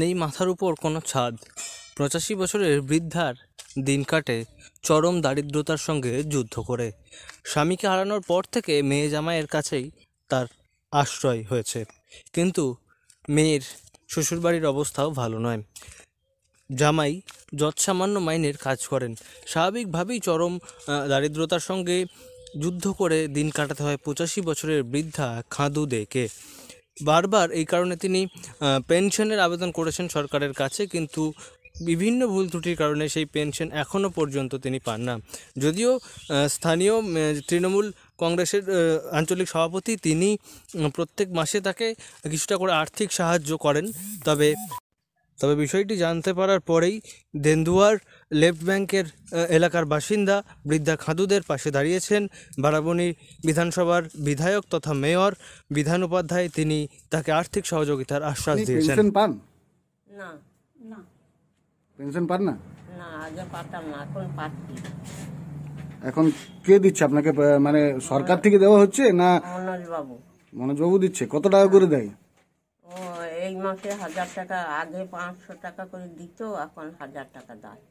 নেই মাথার উপর কোনো ছাদ পঁচাশি বছরের বৃদ্ধার দিন কাটে চরম দারিদ্রতার সঙ্গে যুদ্ধ করে স্বামীকে হারানোর পর থেকে মেয়ে জামাইয়ের কাছেই তার আশ্রয় হয়েছে কিন্তু মেয়ের শ্বশুরবাড়ির অবস্থাও ভালো নয় জামাই যৎসামান্য মাইনের কাজ করেন স্বাভাবিকভাবেই চরম দারিদ্রতার সঙ্গে যুদ্ধ করে দিন কাটাতে হয় পঁচাশি বছরের বৃদ্ধা খাঁদু দেকে বারবার এই কারণে তিনি পেনশনের আবেদন করেছেন সরকারের কাছে কিন্তু বিভিন্ন ভুল ত্রুটির কারণে সেই পেনশন এখনও পর্যন্ত তিনি পান না যদিও স্থানীয় তৃণমূল কংগ্রেসের আঞ্চলিক সভাপতি তিনি প্রত্যেক মাসে তাকে কিছুটা করে আর্থিক সাহায্য করেন তবে তবে বিষয়টি জানতে পারার পরেই দেন্দুয়ার লেফট ব্যাংকের এলাকার বাসিন্দা বৃদ্ধা খাদুদের পাশে দাঁড়িয়েছেন বারাবণী বিধানসভার বিধায়ক তথা মেয়র বিধান উপাধ্যায় তিনি তাকে আর্থিক সহযোগিতার আশ্বাস দিয়েছেন পান না না পেনশন পান না না আগে পাতাম না এখন পাচ্ছি এখন কে দিচ্ছে আপনাকে মানে সরকার থেকে দেওয়া হচ্ছে না মনোজ বাবু মনোজ বাবু দিচ্ছে কত টাকা করে দেয় ও এই মাসে হাজার টাকা আগে পাঁচশো টাকা করে দিত এখন হাজার টাকা দেয়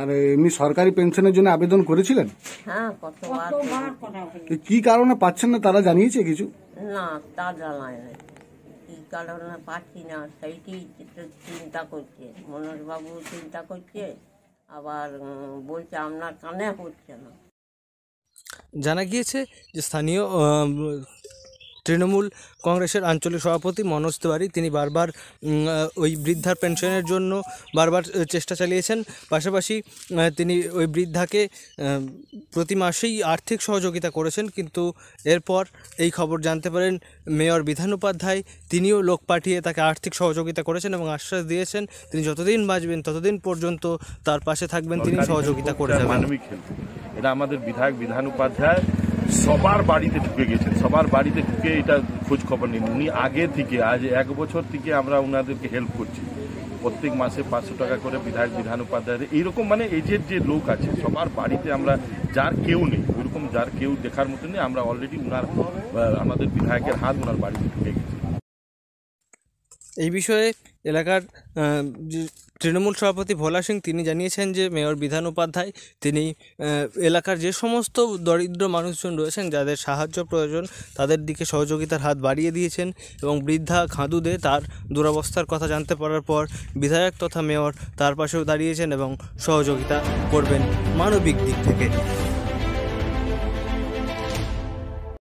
আর এমনি সরকারি পেনশনের জন্য আবেদন করেছিলেন হ্যাঁ কতবার করেছি। কি কারণে পাচ্ছেন না তারা জানিয়েছে কিছু না তা জানায় কি কারণে পাচ্ছি না সেইটি চিন্তা করছে মনোজবাবু চিন্তা করছে আবার বলছে আপনার কানে হচ্ছে না জানা গিয়েছে যে স্থানীয় তৃণমূল কংগ্রেসের আঞ্চলিক সভাপতি মনোজ তিওয়ারি তিনি বারবার ওই বৃদ্ধার পেনশনের জন্য বারবার চেষ্টা চালিয়েছেন পাশাপাশি তিনি ওই বৃদ্ধাকে প্রতি মাসেই আর্থিক সহযোগিতা করেছেন কিন্তু এরপর এই খবর জানতে পারেন মেয়র বিধান উপাধ্যায় তিনিও লোক পাঠিয়ে তাকে আর্থিক সহযোগিতা করেছেন এবং আশ্বাস দিয়েছেন তিনি যতদিন বাঁচবেন ততদিন পর্যন্ত তার পাশে থাকবেন তিনি সহযোগিতা করে যাবেন এটা আমাদের বিধায়ক বিধান উপাধ্যায় সবার বাড়িতে ঢুকে গেছেন সবার বাড়িতে ঢুকে এটা খোঁজ খবর নিন উনি আগে থেকে আজ এক বছর থেকে আমরা ওনাদেরকে হেল্প করছি প্রত্যেক মাসে পাঁচশো টাকা করে বিধায়ক বিধান উপাধ্যায় এইরকম মানে এজের যে লোক আছে সবার বাড়িতে আমরা যার কেউ নেই ওইরকম যার কেউ দেখার মতো নেই আমরা অলরেডি ওনার আমাদের বিধায়কের হাত ওনার বাড়িতে ঢুকে গেছি এই বিষয়ে এলাকার তৃণমূল সভাপতি ভোলা সিং তিনি জানিয়েছেন যে মেয়র বিধান উপাধ্যায় তিনি এলাকার যে সমস্ত দরিদ্র মানুষজন রয়েছেন যাদের সাহায্য প্রয়োজন তাদের দিকে সহযোগিতার হাত বাড়িয়ে দিয়েছেন এবং বৃদ্ধা খাঁদুদে তার দুরবস্থার কথা জানতে পারার পর বিধায়ক তথা মেয়র তার পাশেও দাঁড়িয়েছেন এবং সহযোগিতা করবেন মানবিক দিক থেকে